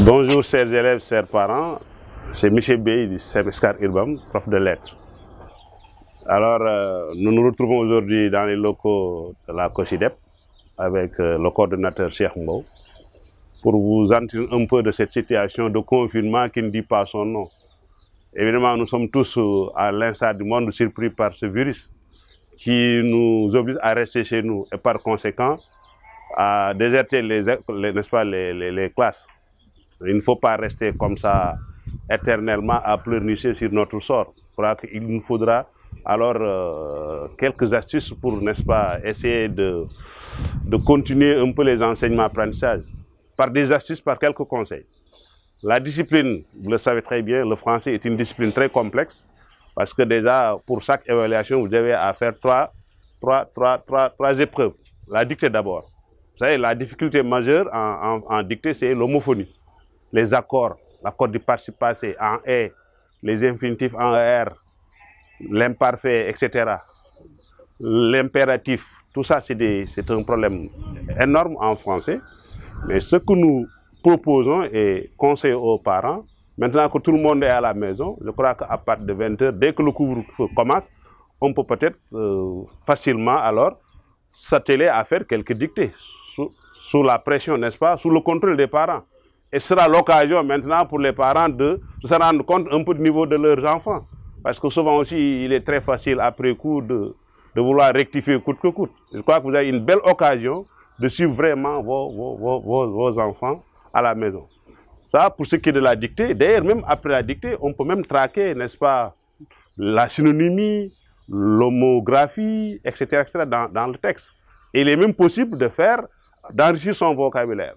bonjour chers élèves chers parents c'est Michel Bey du Urbam prof de lettres alors euh, nous nous retrouvons aujourd'hui dans les locaux de la COSIDEP avec euh, le coordonnateur Cheikh pour vous entrer un peu de cette situation de confinement qui ne dit pas son nom. Évidemment, nous sommes tous, euh, à l'instar du monde, surpris par ce virus qui nous oblige à rester chez nous et par conséquent à déserter les, n'est-ce pas, les, classes. Il ne faut pas rester comme ça éternellement à pleurnicher sur notre sort. Il nous faudra alors euh, quelques astuces pour, n'est-ce pas, essayer de, de continuer un peu les enseignements apprentissage par des astuces, par quelques conseils. La discipline, vous le savez très bien, le français est une discipline très complexe. Parce que déjà, pour chaque évaluation, vous avez à faire trois, trois, trois, trois, épreuves. La dictée d'abord. Vous savez, la difficulté majeure en, dictée, c'est l'homophonie. Les accords, l'accord du passé en E, les infinitifs en R, l'imparfait, etc. L'impératif, tout ça, c'est un problème énorme en français. Mais ce que nous proposons et conseillons aux parents, Maintenant que tout le monde est à la maison, je crois qu'à partir de 20h, dès que le couvre-feu commence, on peut peut-être euh, facilement alors s'atteler à faire quelques dictées sous, la pression, n'est-ce pas, sous le contrôle des parents. Et ce sera l'occasion maintenant pour les parents de se rendre compte un peu du niveau de leurs enfants. Parce que souvent aussi, il est très facile après coup de, de vouloir rectifier coûte que coûte. Je crois que vous avez une belle occasion de suivre vraiment vos, vos enfants à la maison. Ça, pour ce qui est de la dictée, d'ailleurs, même après la dictée, on peut même traquer, n'est-ce pas, la synonymie, l'homographie, etc., etc. Dans, le texte. il est même possible de faire, d'enrichir son vocabulaire.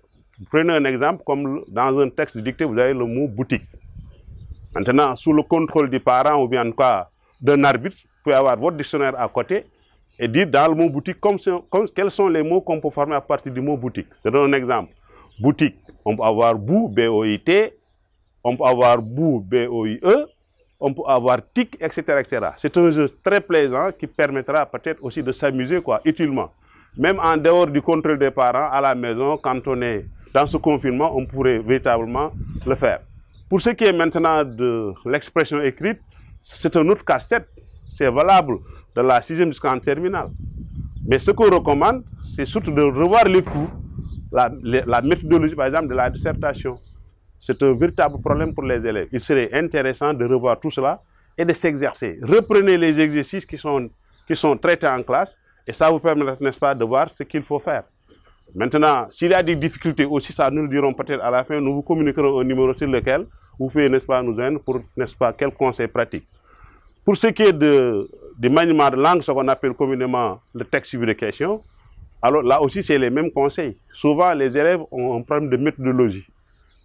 Prenez un exemple, comme dans un texte de dictée, vous avez le mot boutique. Maintenant, sous le contrôle des parents ou bien quoi, d'un arbitre, vous pouvez avoir votre dictionnaire à côté et dire dans le mot boutique quels sont les mots qu'on peut former à partir du mot boutique. Je donne un exemple boutique, on peut avoir bou B-O-I-T, on peut avoir bou B-O-I-E, on peut avoir tic, etc. C'est un jeu très plaisant qui permettra peut-être aussi de s'amuser quoi, utilement. Même en dehors du contrôle des parents, à la maison, quand on est dans ce confinement, on pourrait véritablement le faire. Pour ce qui est maintenant de l'expression écrite, c'est un autre casse-tête. C'est valable de la sixième jusqu'en terminale. Mais ce qu'on recommande, c'est surtout de revoir les cours la, méthodologie, par exemple, de la dissertation. C'est un véritable problème pour les élèves. Il serait intéressant de revoir tout cela et de s'exercer. Reprenez les exercices qui sont, qui sont traités en classe et ça vous permettra, n'est-ce pas, de voir ce qu'il faut faire. Maintenant, s'il y a des difficultés aussi, ça nous le dirons peut-être à la fin, nous vous communiquerons un numéro sur lequel vous pouvez, n'est-ce pas, nous aider pour, n'est-ce pas, quelques conseils pratiques. Pour ce qui est de, du maniement de langue, ce qu'on appelle communément le texte suivi de questions, alors là aussi, c'est les mêmes conseils. Souvent, les élèves ont un problème de méthodologie.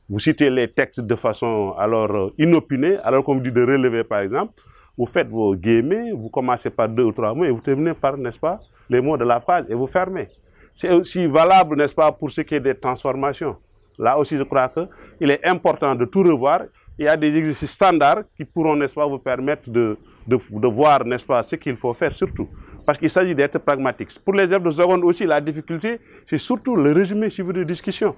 Vous citez les textes de façon alors euh, inopinée, alors qu'on vous dit de relever par exemple. Vous faites vos guillemets, vous commencez par deux ou trois mots et vous terminez par, n'est-ce pas, les mots de la phrase et vous fermez. C'est aussi valable, n'est-ce pas, pour ce qui est des transformations. Là aussi, je crois qu'il est important de tout revoir. Il y a des exercices standards qui pourront, n'est-ce pas, vous permettre de, de, de voir, n'est-ce pas, ce qu'il faut faire surtout parce qu'il s'agit d'être pragmatique. Pour les élèves de seconde aussi, la difficulté, c'est surtout le résumé suivi de discussion.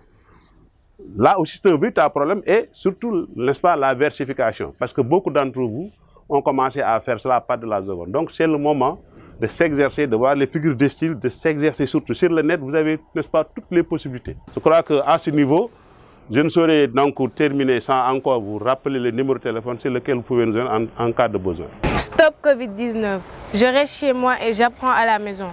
Là aussi, c'est un véritable problème et surtout, n'est-ce pas, la versification. Parce que beaucoup d'entre vous ont commencé à faire cela pas de la seconde. Donc, c'est le moment de s'exercer, de voir les figures de style, de s'exercer surtout. Sur le net, vous avez, n'est-ce pas, toutes les possibilités. Je crois qu'à ce niveau, je ne saurais donc terminer sans encore vous rappeler le numéro de téléphone sur lequel vous pouvez nous en, en cas de besoin. Stop Covid-19. Je reste chez moi et j'apprends à la maison.